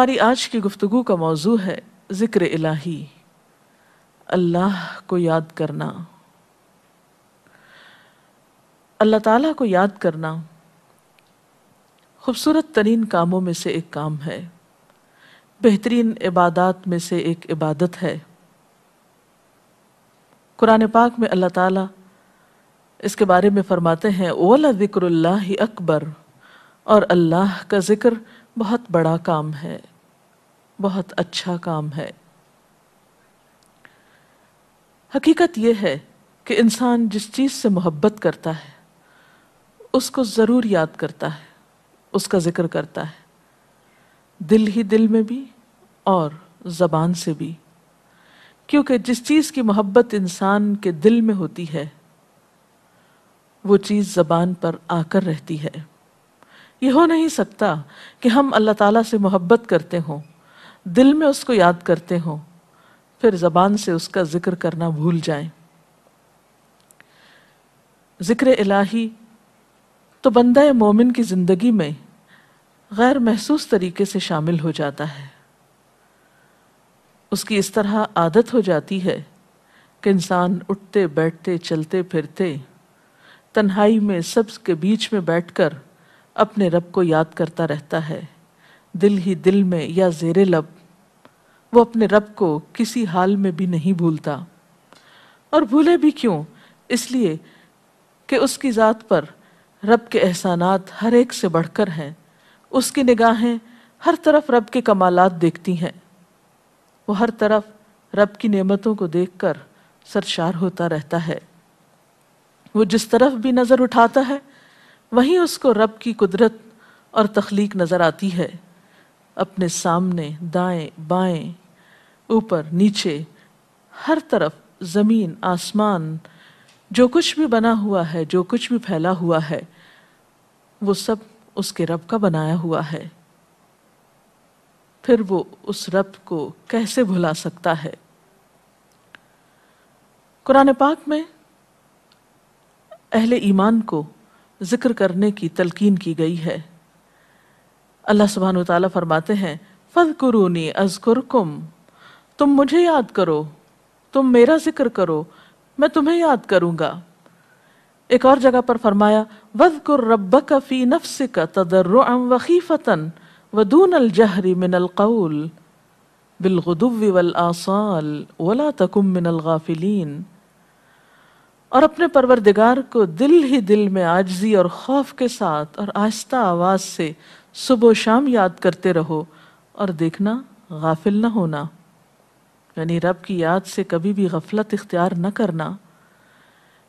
हमारी आज की गुफ्तु का मौजू है ज़िक्र इलाही अल्लाह को याद करना अल्लाह ताला को याद करना खूबसूरत तरीन कामों में से एक काम है बेहतरीन इबादत में से एक इबादत है कुरान पाक में अल्लाह ताला इसके बारे में फरमाते हैं ओला ज़िक्र अकबर और अल्लाह का ज़िक्र बहुत बड़ा काम है बहुत अच्छा काम है हकीकत यह है कि इंसान जिस चीज़ से मोहब्बत करता है उसको ज़रूर याद करता है उसका ज़िक्र करता है दिल ही दिल में भी और ज़बान से भी क्योंकि जिस चीज़ की मोहब्बत इंसान के दिल में होती है वो चीज़ ज़बान पर आकर रहती है ये हो नहीं सकता कि हम अल्लाह ताला से मोहब्बत करते हों दिल में उसको याद करते हों फिर ज़बान से उसका ज़िक्र करना भूल जाएं ज़िक्र इलाही तो बंदा मोमिन की ज़िंदगी में गैर महसूस तरीके से शामिल हो जाता है उसकी इस तरह आदत हो जाती है कि इंसान उठते बैठते चलते फिरते तन्हाई में के बीच में बैठकर अपने रब को याद करता रहता है दिल ही दिल में या जेरे लब वो अपने रब को किसी हाल में भी नहीं भूलता और भूले भी क्यों इसलिए कि उसकी ज़ात पर रब के एहसानात हर एक से बढ़कर हैं उसकी निगाहें हर तरफ रब के कमालात देखती हैं वो हर तरफ रब की नेमतों को देखकर सरशार होता रहता है वो जिस तरफ भी नज़र उठाता है वहीं उसको रब की कुदरत और तख्लीक नज़र आती है अपने सामने दाएं बाएं ऊपर नीचे हर तरफ ज़मीन आसमान जो कुछ भी बना हुआ है जो कुछ भी फैला हुआ है वो सब उसके रब का बनाया हुआ है फिर वो उस रब को कैसे भुला सकता है कुरान पाक में अहले ईमान को जिक्र करने की तलकीन की गई है अल्लाह सुबहान तला फरमाते हैं फज कुरूनी अजकुरकुम तुम मुझे याद करो तुम मेरा जिक्र करो मैं तुम्हें याद करूँगा एक और जगह पर फरमाया वजकुर रब्बक फी नफ्सिक तदर्रुअम वखीफतन वदून अलजहरी मिन अलकौल बिलगुदुव्वी वल आसाल वला तकुम मिन अलगाफिलीन और अपने परवरदिगार को दिल ही दिल में आजजी और खौफ के साथ और आहिस्ता आवाज़ से सुबह शाम याद करते रहो और देखना गाफिल न होना यानी रब की याद से कभी भी गफलत इख्तियार न करना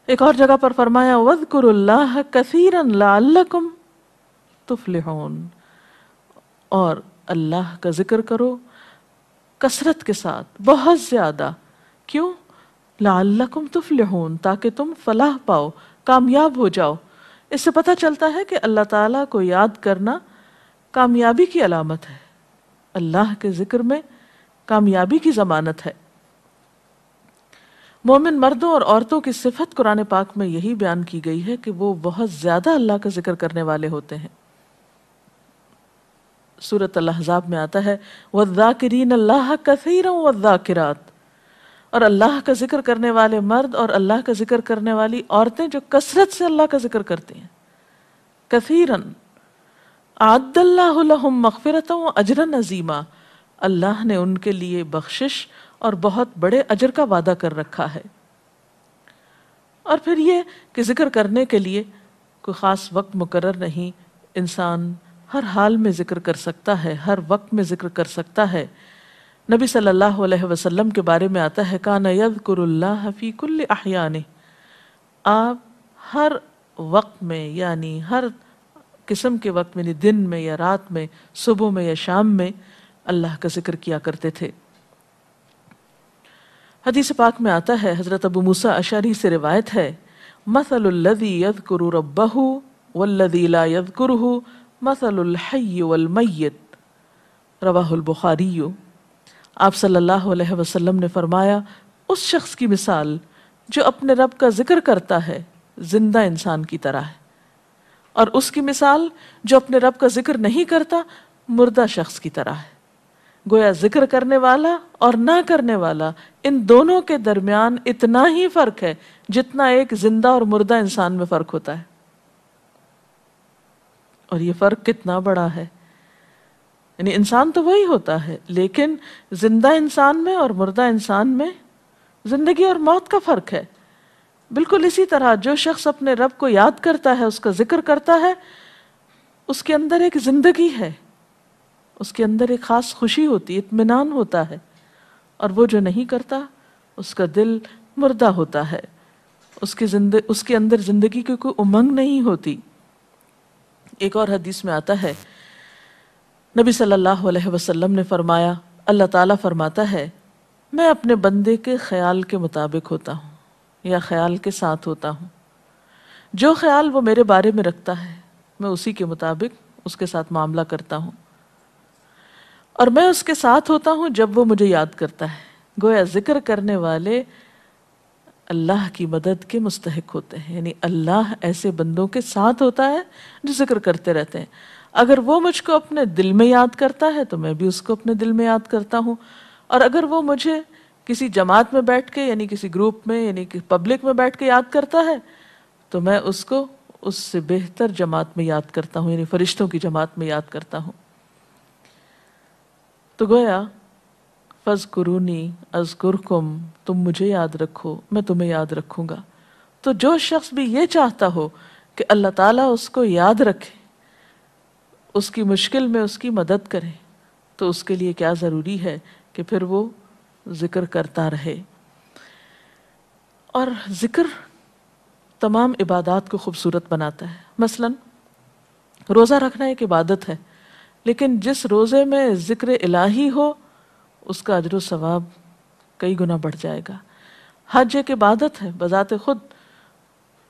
एक और जगह पर फरमाया वद कुरल्लाह कसीरन लाकुम तुफलिहून और अल्लाह का जिक्र करो कसरत के साथ बहुत ज़्यादा क्यों लाल्लकुम तुफलिहून ताकि तुम फलाह पाओ कामयाब हो जाओ इससे पता चलता है कि अल्लाह ताला को याद करना कामयाबी की अलामत है अल्लाह के ज़िक्र में कामयाबी की ज़मानत है मोमिन मर्दों और औरतों की सिफत कुरान पाक में यही बयान की गई है कि वो बहुत ज़्यादा अल्लाह का जिक्र करने वाले होते हैं सूरत अल्लाहजाब में आता है वज़ाकिरीन अल्लाह कसीर वज़ाकिरात और अल्लाह का जिक्र करने वाले मर्द और अल्लाह का जिक्र करने वाली औरतें जो कसरत से अल्लाह का जिक्र करती हैं कथीरन आदल्लाम मखफरत अजरन अजीमा अल्लाह ने उनके लिए बख्शिश और बहुत बड़े अजर का वादा कर रखा है और फिर ये कि जिक्र करने के लिए कोई ख़ास वक्त मुकर नहीं इंसान हर हाल में जिक्र कर सकता है हर वक्त में जिक्र कर सकता है नबी सल्लल्लाहु अलैहि वसल्लम के बारे में आता है कान यदकुरुल्लाह फ़ी कुल्ल अहयान आप हर वक्त में यानी हर किस्म के वक्त में दिन में या रात में सुबह में या शाम में अल्लाह का जिक्र किया करते थे हदीस पाक में आता है हज़रत अबू मूसा अशारी से रिवायत है मसलदी यदकुरु रब्बहू वल्लदी ला यदकुरहू मसलुल वलमैत रवाहुल बुखारी आप सल्लल्लाहु अलैहि वसल्लम ने फरमाया उस शख्स की मिसाल जो अपने रब का जिक्र करता है जिंदा इंसान की तरह है और उसकी मिसाल जो अपने रब का जिक्र नहीं करता मुर्दा शख्स की तरह है गोया जिक्र करने वाला और ना करने वाला इन दोनों के दरमियान इतना ही फर्क है जितना एक जिंदा और मुर्दा इंसान में फर्क होता है और ये फर्क कितना बड़ा है यानी इंसान तो वही होता है लेकिन जिंदा इंसान में और मुर्दा इंसान में जिंदगी और मौत का फर्क है बिल्कुल इसी तरह जो शख्स अपने रब को याद करता है उसका जिक्र करता है उसके अंदर एक जिंदगी है उसके अंदर एक खास खुशी होती है इतमान होता है और वो जो नहीं करता उसका दिल मुर्दा होता है उसके जिंद उसके अंदर जिंदगी की कोई उमंग नहीं होती एक और हदीस में आता है नबी सल्लल्लाहु अलैहि वसल्लम ने फरमाया अल्लाह ताला फरमाता है मैं अपने बंदे के ख्याल के मुताबिक होता हूँ या ख्याल के साथ होता हूँ जो ख्याल वो मेरे बारे में रखता है मैं उसी के मुताबिक उसके साथ मामला करता हूँ और मैं उसके साथ होता हूँ जब वो मुझे याद करता है गोया जिक्र करने वाले अल्लाह की मदद के मुस्तक होते हैं यानी अल्लाह ऐसे बंदों के साथ होता है जो जिक्र करते रहते हैं अगर वो मुझको अपने दिल में याद करता है तो मैं भी उसको अपने दिल में याद करता हूँ और अगर वो मुझे किसी जमात में बैठ के यानी किसी ग्रुप में यानी कि पब्लिक में बैठ के याद करता है तो मैं उसको उससे बेहतर जमात में याद करता हूँ यानी फरिश्तों की जमात में याद करता हूँ तो गोया फज कुरूनी अजकुरकुम तुम मुझे याद रखो मैं तुम्हें याद रखूँगा तो जो शख्स भी ये चाहता हो कि अल्लाह ताला उसको याद रखे उसकी मुश्किल में उसकी मदद करें तो उसके लिए क्या ज़रूरी है कि फिर वो ज़िक्र करता रहे और ज़िक्र तमाम इबादत को खूबसूरत बनाता है मसलन रोज़ा रखना एक इबादत है लेकिन जिस रोज़े में ज़िक्र इलाही हो उसका अजर सवाब कई गुना बढ़ जाएगा हज एक इबादत है बज़ात ख़ुद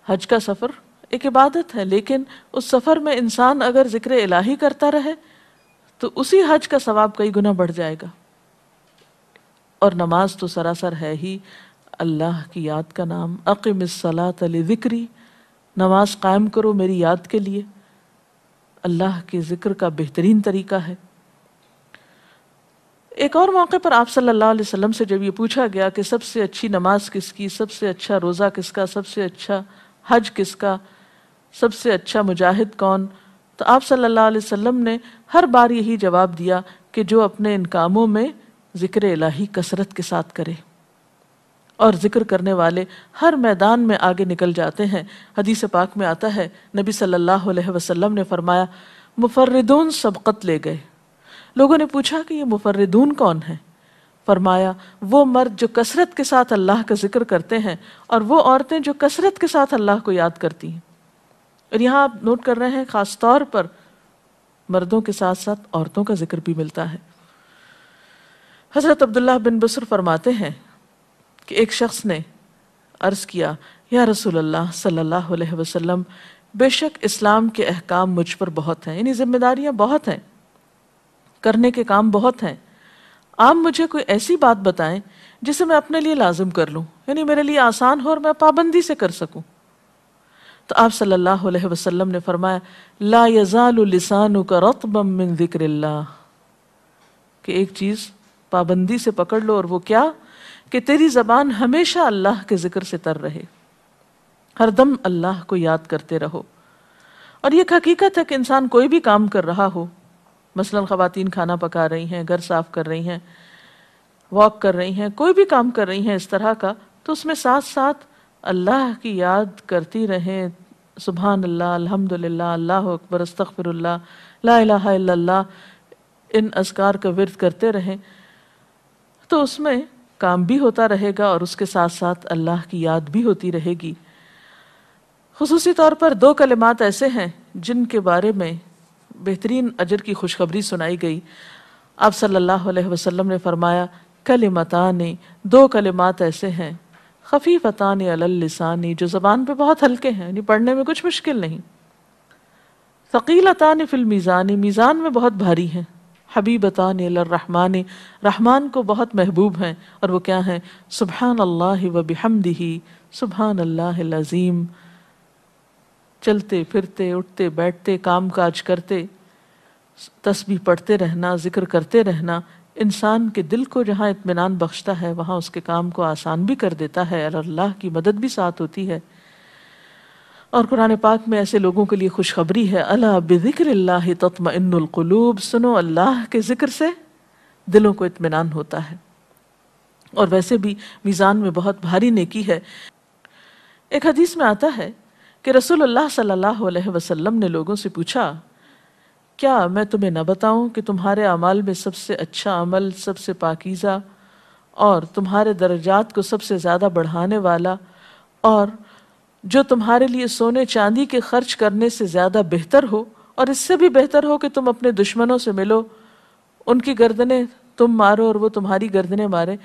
हज का सफ़र एक इबादत है लेकिन उस सफ़र में इंसान अगर ज़िक्र इलाही करता रहे तो उसी हज का सवाब कई गुना बढ़ जाएगा और नमाज तो सरासर है ही अल्लाह की याद का नाम अकम सलात ज़िक्री नमाज कायम करो मेरी याद के लिए अल्लाह के ज़िक्र का बेहतरीन तरीका है एक और मौके पर आप सल्लल्लाहु अलैहि वसल्लम से जब ये पूछा गया कि सबसे अच्छी नमाज किसकी सबसे अच्छा रोज़ा किसका सबसे अच्छा हज किसका सबसे अच्छा मुजाहिद कौन तो आप सल्लल्लाहु अलैहि वसल्लम ने हर बार यही जवाब दिया कि जो अपने इन कामों में ज़िक्र इलाही कसरत के साथ करे और ज़िक्र करने वाले हर मैदान में आगे निकल जाते हैं हदीस पाक में आता है नबी सल्लल्लाहु अलैहि वसल्लम ने फरमाया मुफर्रदून सबकत ले गए लोगों ने पूछा कि ये मुफर्रदून कौन है फरमाया वो मर्द जो कसरत के साथ अल्लाह का जिक्र करते हैं और वो औरतें जो कसरत के साथ अल्लाह को याद करती हैं और यहाँ आप नोट कर रहे हैं खास तौर पर मर्दों के साथ साथ औरतों का जिक्र भी मिलता है हजरत अब्दुल्ला बिन बसर फरमाते हैं कि एक शख्स ने अर्ज़ किया या रसूल सल्लल्लाहु अलैहि वसल्लम बेशक इस्लाम के अहकाम मुझ पर बहुत हैं यानी जिम्मेदारियां बहुत हैं करने के काम बहुत हैं आप मुझे कोई ऐसी बात बताएं जिसे मैं अपने लिए लाजिम कर लूँ यानी मेरे लिए आसान हो और मैं पाबंदी से कर सकूँ तो आप सल्लल्लाहु अलैहि वसल्लम ने फरमाया ला यजालसान का रतबम मिन जिक्र कि एक चीज़ पाबंदी से पकड़ लो और वो क्या कि तेरी ज़बान हमेशा अल्लाह के ज़िक्र से तर रहे हरदम अल्लाह को याद करते रहो और ये हकीकत है कि इंसान कोई भी काम कर रहा हो मसलन ख़वातीन खाना पका रही हैं घर साफ़ कर रही हैं वॉक कर रही हैं कोई भी काम कर रही हैं इस तरह का तो उसमें साथ साथ अल्लाह की याद करती रहें सुबहान अल्लाह अल्हम्दुलिल्लाह अल्लाह अकबर अस्तगफिरुल्लाह ला इलाहा इल्लल्लाह इन असकार का विरत करते रहें तो उसमें काम भी होता रहेगा और उसके साथ साथ अल्लाह की याद भी होती रहेगी खसूसी तौर पर दो कलिमात ऐसे हैं जिनके बारे में बेहतरीन अजर की खुशखबरी सुनाई गई आप सल्लल्लाहु अलैहि वसल्लम ने फरमाया कलिमता ने दो कलिमात ऐसे हैं खफीफतान अलसानी जो ज़बान पर बहुत हल्के हैं यानी पढ़ने में कुछ मुश्किल नहीं फिल मीज़ानी मीज़ान में बहुत भारी हैं हबीबतान रहमान रहमान को बहुत महबूब हैं और वो क्या हैं सुबहान अल्लाह वबिहमदिही सुबहान अल्लाह अज़ीम चलते फिरते उठते बैठते काम काज करते तस्बी पढ़ते रहना ज़िक्र करते रहना इंसान के दिल को जहाँ इतमान बख्शता है वहाँ उसके काम को आसान भी कर देता है और अल्लाह की मदद भी साथ होती है और कुरान पाक में ऐसे लोगों के लिए खुशखबरी है अला बिक्र तत्मकलूब सुनो अल्लाह के ज़िक्र से दिलों को इतमान होता है और वैसे भी मीज़ान में बहुत भारी नेकी है एक हदीस में आता है कि रसूल सल्ला सल्लल्लाहु अलैहि वसल्लम ने लोगों से पूछा क्या मैं तुम्हें न बताऊं कि तुम्हारे अमल में सबसे अच्छा अमल सबसे पाकिज़ा और तुम्हारे दर्जात को सबसे ज़्यादा बढ़ाने वाला और जो तुम्हारे लिए सोने चांदी के खर्च करने से ज़्यादा बेहतर हो और इससे भी बेहतर हो कि तुम अपने दुश्मनों से मिलो उनकी गर्दनें तुम मारो और वो तुम्हारी गर्दने मारे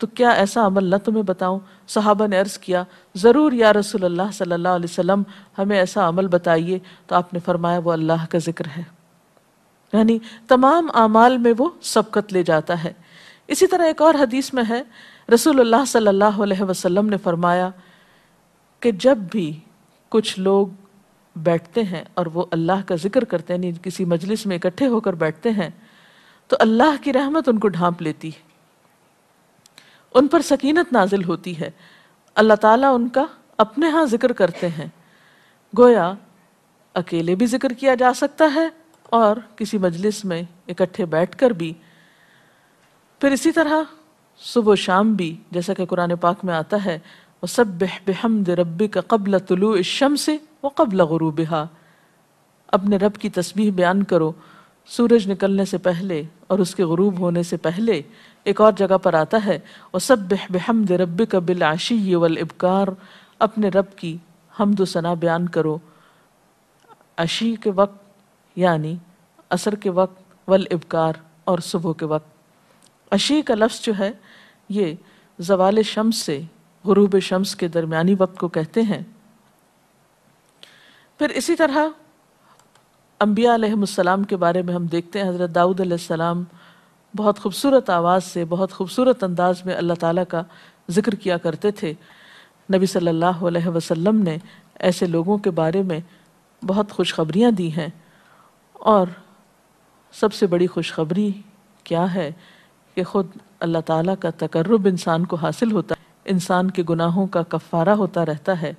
तो क्या ऐसा अमल न तुम्हें बताऊं सहाबा ने अर्ज़ किया ज़रूर या रसूल अल्लाह सल्लल्लाहु अलैहि वसल्लम हमें ऐसा अमल बताइए तो आपने फरमाया वो अल्लाह का ज़िक्र है यानी तमाम अमाल में वो सबकत ले जाता है इसी तरह एक और हदीस में है रसूलुल्लाह सल्लल्लाहु अलैहि वसल्लम ने फरमाया कि जब भी कुछ लोग बैठते हैं और वो अल्लाह का जिक्र करते हैं यानी किसी मजलिस में इकट्ठे होकर बैठते हैं तो अल्लाह की रहमत उनको ढांप लेती है उन पर सकीनत नाजिल होती है अल्लाह ताला उनका अपने यहाँ जिक्र करते हैं गोया अकेले भी जिक्र किया जा सकता है और किसी मजलिस में इकट्ठे बैठकर भी फिर इसी तरह सुबह शाम भी जैसा कि कुरान पाक में आता है वह सब बेहम रबी का कबल तुलू शम से व कबल गरूब अपने रब की तस्वीर बयान करो सूरज निकलने से पहले और उसके गरूब होने से पहले एक और जगह पर आता है वह सब बेहम रब का बिल आशी वल इबकार अपने रब की हमदोसना बयान करो अशी के वक्त यानी असर के वक्त वल इबकार और सुबह के वक्त अशी का लफ्ज़ जो है ये जवाल शम्स से गुरूब शम्स के दरमियानी वक्त को कहते हैं फिर इसी तरह अम्बिया के बारे में हम देखते हैं हज़रत दाऊद सलाम बहुत खूबसूरत आवाज़ से बहुत खूबसूरत अंदाज में अल्लाह ताला का जिक्र किया करते थे नबी सल्लल्लाहु अलैहि वसल्लम ने ऐसे लोगों के बारे में बहुत खुशखबरियाँ दी हैं और सबसे बड़ी खुशखबरी क्या है कि ख़ुद अल्लाह ताला का तकर्रब इंसान को हासिल होता है इंसान के गुनाहों का कफ़ारा होता रहता है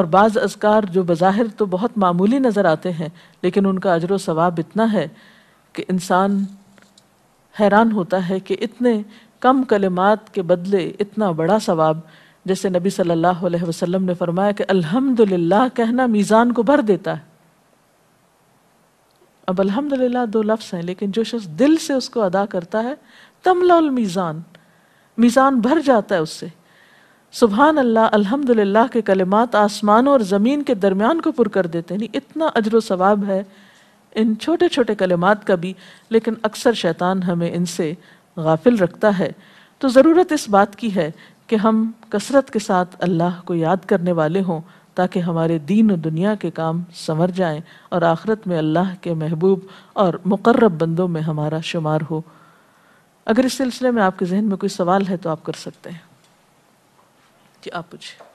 और बाज़ अजकार जो बज़ाहिर तो बहुत मामूली नज़र आते हैं लेकिन उनका अजर सवाब इतना है कि इंसान हैरान होता है कि इतने कम कलिमात के बदले इतना बड़ा सवाब जैसे नबी सल्लल्लाहु अलैहि वसल्लम ने फरमाया कि अल्हम्दुलिल्लाह कहना मीज़ान को भर देता है अब अल्हम्दुलिल्लाह दो लफ्स हैं लेकिन जो शख्स दिल से उसको अदा करता है तमलाल मीज़ान मीज़ान भर जाता है उससे सुबहान अल्लाह अल्हम्दुलिल्लाह के कलिमात आसमान और ज़मीन के दरमियान को पुर कर देते हैं इतना अजर सवाब है इन छोटे छोटे कलिमात का भी लेकिन अक्सर शैतान हमें इनसे गाफिल रखता है तो ज़रूरत इस बात की है कि हम कसरत के साथ अल्लाह को याद करने वाले हों ताकि हमारे दीन और दुनिया के काम संवर जाएं और आखरत में अल्लाह के महबूब और मुकर्रब बंदों में हमारा शुमार हो अगर इस सिलसिले में आपके जहन में कोई सवाल है तो आप कर सकते हैं जी आप पूछिए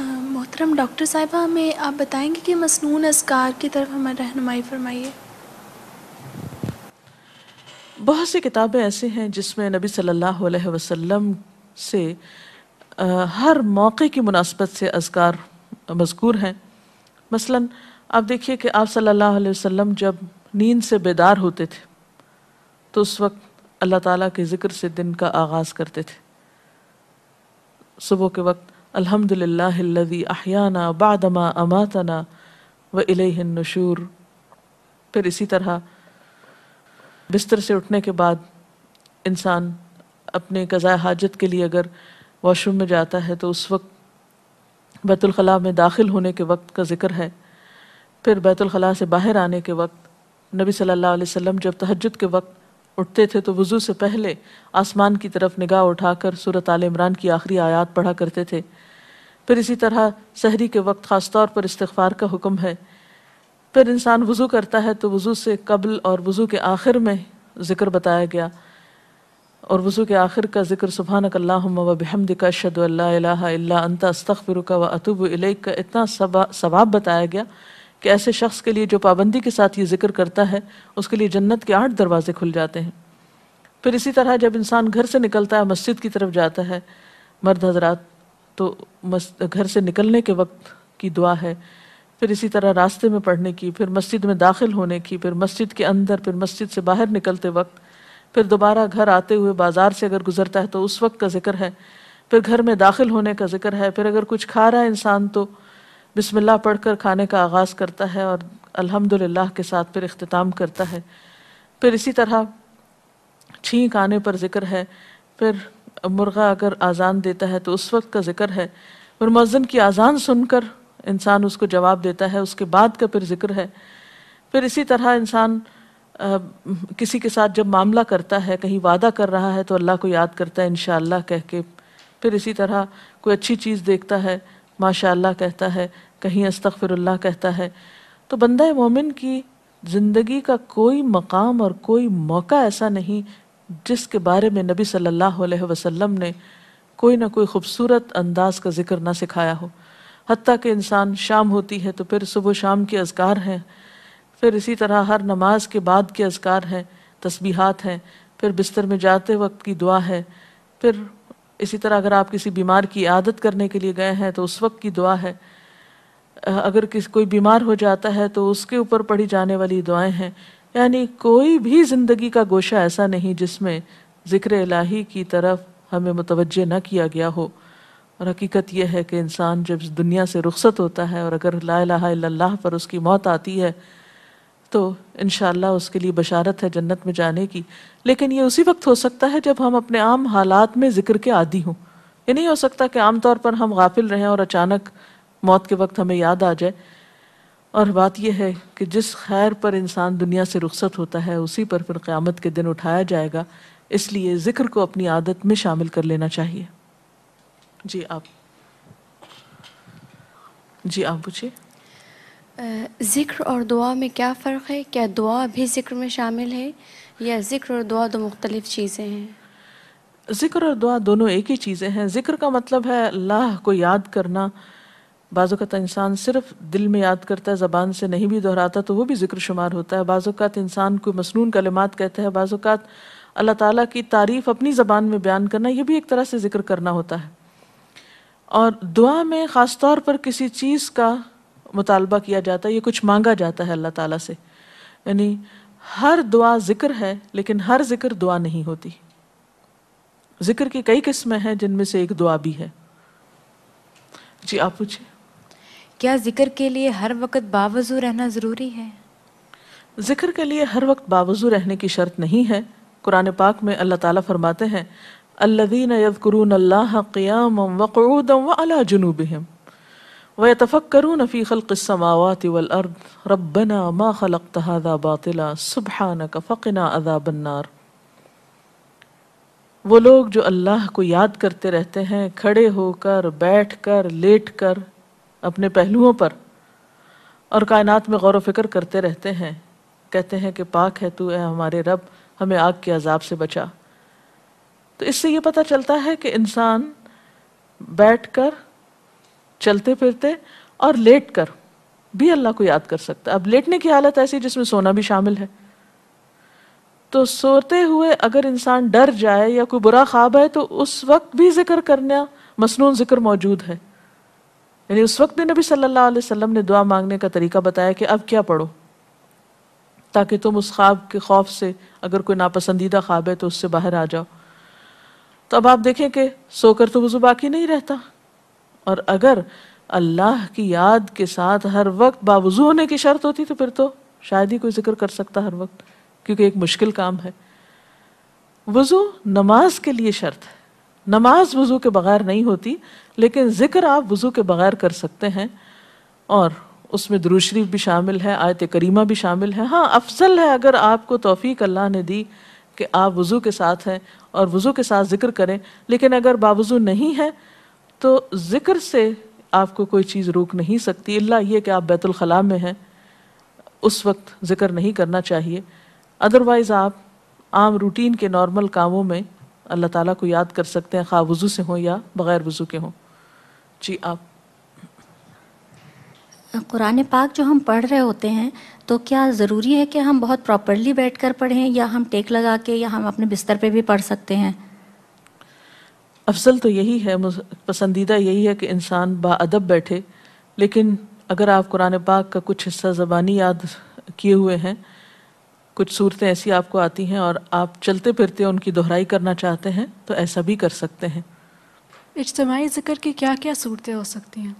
मोहतरम डॉक्टर साहिबा हमें आप बताएंगे कि मसनून असकार की तरफ हमें रहनुमाई फरमाइए बहुत सी किताबें ऐसे हैं जिसमें नबी सल्लल्लाहु अलैहि वसल्लम से हर मौके की मुनासबत से अजगार मजकूर हैं मसलन आप देखिए कि आप सल्लल्लाहु अलैहि वसल्लम जब नींद से बेदार होते थे तो उस वक्त अल्लाह ताला के ज़िक्र से दिन का आगाज़ करते थे सुबह के वक्त अल्हम्दुलिल्लाहिल्लज़ी अहयाना बादमा अमातना व इलैहिन नशूर फिर इसी तरह बिस्तर से उठने के बाद इंसान अपने कज़ा हाजत के लिए अगर वॉशरूम में जाता है तो उस वक्त बैतुलखला में दाखिल होने के वक्त का जिक्र है फिर बैतुलखला से बाहर आने के वक्त नबी सल्लल्लाहु अलैहि वसल्लम जब तहजद के वक्त उठते थे तो वज़ू से पहले आसमान की तरफ निगाह उठाकर सूरत आल इमरान की आखिरी आयात पढ़ा करते थे फिर इसी तरह सहरी के वक्त ख़ास तौर पर इस्तफार का हुक्म है फिर इंसान वज़ू करता है तो वज़ू से कबल और वज़ू के आखिर में ज़िक्र बताया गया और वज़ू के आखिर का जिक्र सुबहानक अल्लाम का शद अंता का व अतुब इलेक का इतना सवाब बताया गया कि ऐसे शख्स के लिए जो पाबंदी के साथ ये जिक्र करता है उसके लिए जन्नत के आठ दरवाजे खुल जाते हैं फिर इसी तरह जब इंसान घर से निकलता है मस्जिद की तरफ जाता है मर्द हजरात तो घर से निकलने के वक्त की दुआ है फिर इसी तरह रास्ते में पढ़ने की फिर मस्जिद में दाखिल होने की फिर मस्जिद के अंदर फिर मस्जिद से बाहर निकलते वक्त फिर दोबारा घर आते हुए बाजार से अगर गुजरता है तो उस वक्त का जिक्र है फिर घर में दाखिल होने का जिक्र है फिर अगर कुछ खा रहा है इंसान तो बिस्मिल्लाह पढ़कर खाने का आगाज़ करता है और अल्हम्दुलिल्लाह के साथ फिर अख्ताम करता है फिर इसी तरह छींक आने पर जिक्र है फिर मुर्गा अगर आज़ान देता है तो उस वक्त का जिक्र है फिर मज़न की आज़ान सुनकर इंसान उसको जवाब देता है उसके बाद का फिर जिक्र है फिर इसी तरह इंसान किसी के साथ जब मामला करता है कहीं वादा कर रहा है तो अल्लाह को याद करता है इन कह के फिर इसी तरह कोई अच्छी चीज़ देखता है माशा कहता है कहीं अस्तफ़िरल्ला कहता है तो बंद मोमिन की ज़िंदगी का कोई मकाम और कोई मौका ऐसा नहीं जिसके बारे में नबी सल्लल्लाहु अलैहि वसल्लम ने कोई ना कोई खूबसूरत अंदाज का जिक्र ना सिखाया हो हती कि इंसान शाम होती है तो फिर सुबह शाम के अजगार हैं फिर इसी तरह हर नमाज के बाद के अजकार हैं तस्बीहात हैं फिर बिस्तर में जाते वक्त की दुआ है फिर इसी तरह अगर आप किसी बीमार की आदत करने के लिए गए हैं तो उस वक्त की दुआ है अगर किस कोई बीमार हो जाता है तो उसके ऊपर पढ़ी जाने वाली दुआएं हैं यानी कोई भी ज़िंदगी का गोशा ऐसा नहीं जिसमें ज़िक्र इलाही की तरफ हमें मुतवजह न किया गया हो और हकीकत यह है कि इंसान जब दुनिया से रुखसत होता है और अगर ला इलाहा इल्लल्लाह पर उसकी मौत आती है तो इन उसके लिए बशारत है जन्नत में जाने की लेकिन ये उसी वक्त हो सकता है जब हम अपने आम हालात में ज़िक्र के आदि हों ये नहीं हो सकता कि आमतौर पर हम गाफिल रहें और अचानक मौत के वक्त हमें याद आ जाए और बात यह है कि जिस खैर पर इंसान दुनिया से रुख्सत होता है उसी पर फिर क़्यामत के दिन उठाया जाएगा इसलिए ज़िक्र को अपनी आदत में शामिल कर लेना चाहिए जी आप जी आप पूछिए ज़िक्र और दुआ में क्या फ़र्क है क्या दुआ भी ज़िक्र में शामिल है या ज़िक्र और दुआ दो मुख्तलिफ़ चीज़ें हैं ज़िक्र और दुआ दोनों एक ही चीज़ें हैं ज़िक्र का मतलब है अल्लाह को याद करना बाज़ात इंसान सिर्फ दिल में याद करता है ज़बान से नहीं भी दोहराता तो वो भी ज़िक्र शुमार होता है बाज़ात इंसान को मसनून कलमात कहता है बाज़त अल्लाह ताला की तारीफ़ अपनी ज़बान में बयान करना ये भी एक तरह से ज़िक्र करना होता है और दुआ में ख़ास तौर पर किसी चीज़ का मुतालबा किया जाता है ये कुछ मांगा जाता है अल्लाह ताला से यानी हर दुआ ज़िक्र है लेकिन हर ज़िक्र दुआ नहीं होती ज़िक्र की कई किस्में हैं जिनमें से एक दुआ भी है जी आप पूछिए क्या ज़िक्र के लिए हर वक्त बावजू रहना ज़रूरी है ज़िक्र के लिए हर वक्त बावजू रहने की शर्त नहीं है कुरान पाक में अल्लाह ताला फरमाते हैं अल्लादीन यदकुरून अल्लाह क़ियाम वक़ूदम व अला जुनूबहम वतफ़क्रून फ़ी खलक़मावत वलअर्द रबना मा खलक तहादा बातिला सुबहान का फ़क़ना अदा बन्नार वो लोग जो अल्लाह को याद करते रहते हैं खड़े होकर बैठ कर लेट कर अपने पहलुओं पर और कायनात में गौर वफिक्र करते रहते हैं कहते हैं कि पाक है तू है हमारे रब हमें आग के अजाब से बचा तो इससे ये पता चलता है कि इंसान बैठ कर चलते फिरते और लेट कर भी अल्लाह को याद कर सकता है अब लेटने की हालत ऐसी जिसमें सोना भी शामिल है तो सोते हुए अगर इंसान डर जाए या कोई बुरा ख्वाब है तो उस वक्त भी जिक्र करना मसनून जिक्र मौजूद है यानी उस वक्त भी नबी सल्लल्लाहु अलैहि वसल्लम ने दुआ मांगने का तरीका बताया कि अब क्या पढ़ो ताकि तुम उस ख्वाब के खौफ से अगर कोई नापसंदीदा ख्वाब है तो उससे बाहर आ जाओ तो अब आप देखें कि सोकर तो वज़ू बाकी नहीं रहता और अगर अल्लाह की याद के साथ हर वक्त बावजू होने की शर्त होती तो फिर तो शायद ही कोई जिक्र कर सकता हर वक्त क्योंकि एक मुश्किल काम है वजू नमाज के लिए शर्त है नमाज वजू के बगैर नहीं होती लेकिन जिक्र आप वजू के बगैर कर सकते हैं और उसमें दुरुशरीफ भी शामिल है आयत करीमा भी शामिल है हाँ अफजल है अगर आपको तोफ़ी अल्लाह ने दी कि आप वज़ू के साथ हैं और वज़ू के साथ ज़िक्र करें लेकिन अगर बावज़ू नहीं है तो ज़िक्र से आपको कोई चीज़ रोक नहीं सकती अल्लाह ये कि आप बैतुलखला में हैं उस वक्त ज़िक्र नहीं करना चाहिए अदरवाइज़ आप आम रूटीन के नॉर्मल कामों में अल्लाह ताला को याद कर सकते हैं खा वज़ू से हों या बग़ैर वज़ू के हों जी आप कुरान पाक जो हम पढ़ रहे होते हैं तो क्या ज़रूरी है कि हम बहुत प्रॉपरली बैठकर पढ़ें या हम टेक लगा के या हम अपने बिस्तर पे भी पढ़ सकते हैं अफसल तो यही है पसंदीदा यही है कि इंसान बाअदब बैठे लेकिन अगर आप कुरान पाक का कुछ हिस्सा ज़बानी याद किए हुए हैं कुछ सूरतें ऐसी आपको आती हैं और आप चलते फिरते उनकी दोहराई करना चाहते हैं तो ऐसा भी कर सकते हैं इज्तमाही ज़िक्र की क्या क्या सूरतें हो सकती हैं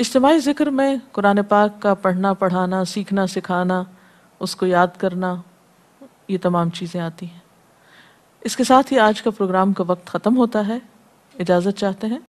इज्तमाही ज़िक्र में कुरान पाक का पढ़ना पढ़ाना सीखना सिखाना उसको याद करना ये तमाम चीज़ें आती हैं इसके साथ ही आज का प्रोग्राम का वक्त ख़त्म होता है इजाज़त चाहते हैं